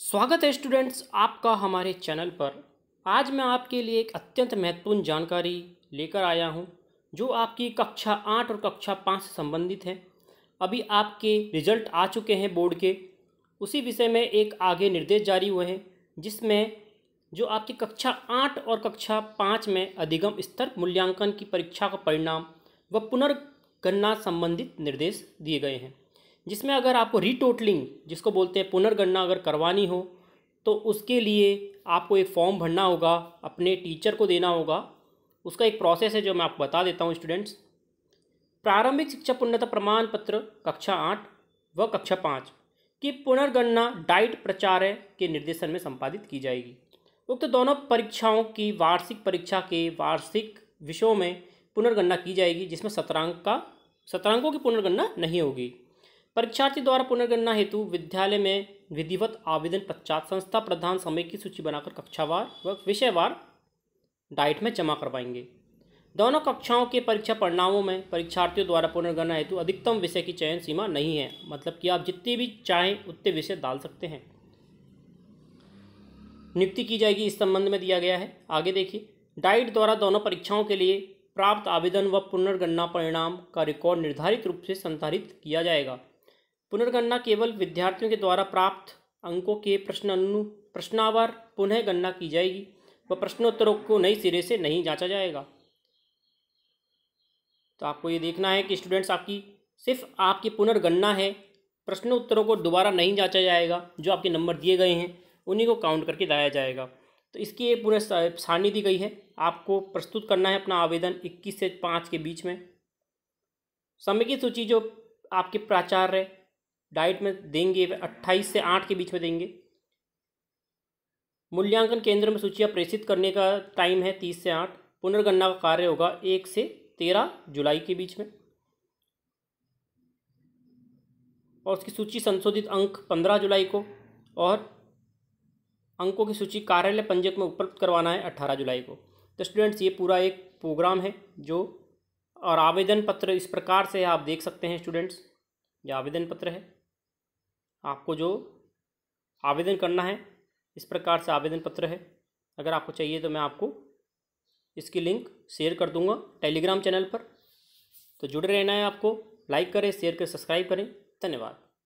स्वागत है स्टूडेंट्स आपका हमारे चैनल पर आज मैं आपके लिए एक अत्यंत महत्वपूर्ण जानकारी लेकर आया हूं जो आपकी कक्षा आठ और कक्षा पाँच से संबंधित है अभी आपके रिजल्ट आ चुके हैं बोर्ड के उसी विषय में एक आगे निर्देश जारी हुए हैं जिसमें जो आपकी कक्षा आठ और कक्षा पाँच में अधिगम स्तर मूल्यांकन की परीक्षा का परिणाम व पुनर्गणना संबंधित निर्देश दिए गए हैं जिसमें अगर आपको रीटोटलिंग जिसको बोलते हैं पुनर्गणना अगर करवानी हो तो उसके लिए आपको एक फॉर्म भरना होगा अपने टीचर को देना होगा उसका एक प्रोसेस है जो मैं आपको बता देता हूँ स्टूडेंट्स प्रारंभिक शिक्षा पूर्णता प्रमाण पत्र कक्षा आठ व कक्षा पाँच की पुनर्गणना डाइट प्रचार के निर्देशन में संपादित की जाएगी उक्त तो दोनों परीक्षाओं की वार्षिक परीक्षा के वार्षिक विषयों में पुनर्गणना की जाएगी जिसमें सत्रांक का सत्रांकों की पुनर्गणना नहीं होगी परीक्षार्थी द्वारा पुनर्गणना हेतु विद्यालय में विधिवत आवेदन पश्चात संस्था प्रधान समय की सूची बनाकर कक्षावार व विषयवार डाइट में जमा करवाएंगे दोनों कक्षाओं के परीक्षा परिणामों में परीक्षार्थियों द्वारा पुनर्गणना हेतु अधिकतम विषय की चयन सीमा नहीं है मतलब कि आप जितने भी चाहें उतने विषय डाल सकते हैं नियुक्ति की जाएगी इस संबंध में दिया गया है आगे देखिए डाइट द्वारा दोनों परीक्षाओं के लिए प्राप्त आवेदन व पुनर्गणना परिणाम का रिकॉर्ड निर्धारित रूप से संधारित किया जाएगा पुनर्गणना केवल विद्यार्थियों के द्वारा प्राप्त अंकों के प्रश्न अनु प्रश्नावार पुनः गणना की जाएगी व प्रश्नोत्तरों को नए सिरे से नहीं जांचा जाएगा तो आपको ये देखना है कि स्टूडेंट्स आपकी सिर्फ आपकी पुनर्गणना है प्रश्नोत्तरों को दोबारा नहीं जांचा जाएगा जो आपके नंबर दिए गए हैं उन्हीं को काउंट करके लाया जाएगा तो इसकी ये पूरे सारणी दी गई है आपको प्रस्तुत करना है अपना आवेदन 21 से 5 के बीच में समेकित सूची जो आपके प्राचार्य डाइट में देंगे अट्ठाईस से आठ के बीच में देंगे मूल्यांकन केंद्र में सूचियाँ प्रेषित करने का टाइम है तीस से आठ पुनर्गणना का कार्य होगा एक से तेरह जुलाई के बीच में और उसकी सूची संशोधित अंक पंद्रह जुलाई को और अंकों की सूची कार्यालय पंजीयक में उपलब्ध करवाना है अट्ठारह जुलाई को तो स्टूडेंट्स ये पूरा एक प्रोग्राम है जो और आवेदन पत्र इस प्रकार से आप देख सकते हैं स्टूडेंट्स ये आवेदन पत्र है आपको जो आवेदन करना है इस प्रकार से आवेदन पत्र है अगर आपको चाहिए तो मैं आपको इसकी लिंक शेयर कर दूंगा टेलीग्राम चैनल पर तो जुड़े रहना है आपको लाइक करें शेयर करें सब्सक्राइब करें धन्यवाद